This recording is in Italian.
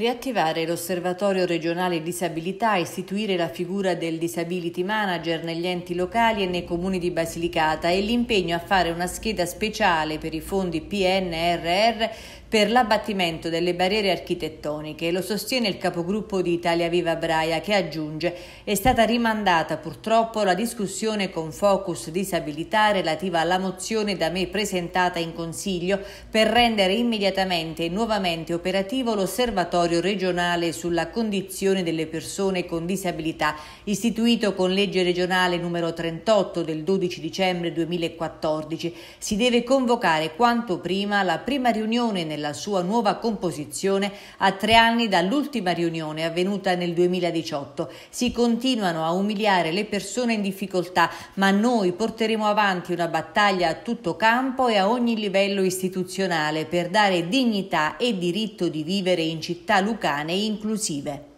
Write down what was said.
Riattivare l'osservatorio regionale disabilità, istituire la figura del disability manager negli enti locali e nei comuni di Basilicata e l'impegno a fare una scheda speciale per i fondi PNRR per l'abbattimento delle barriere architettoniche. Lo sostiene il capogruppo di Italia Viva Braia che aggiunge è stata rimandata purtroppo la discussione con focus disabilità relativa alla mozione da me presentata in Consiglio per rendere immediatamente e nuovamente operativo l'osservatorio Consistorio regionale sulla condizione delle persone con disabilità, istituito con legge regionale numero 38 del 12 dicembre 2014, si deve convocare quanto prima la prima riunione nella sua nuova composizione a tre anni dall'ultima riunione avvenuta nel 2018. Si continuano a umiliare le persone in difficoltà, ma noi porteremo avanti una battaglia a tutto campo e a ogni livello istituzionale per dare dignità e diritto di vivere in città lucane inclusive.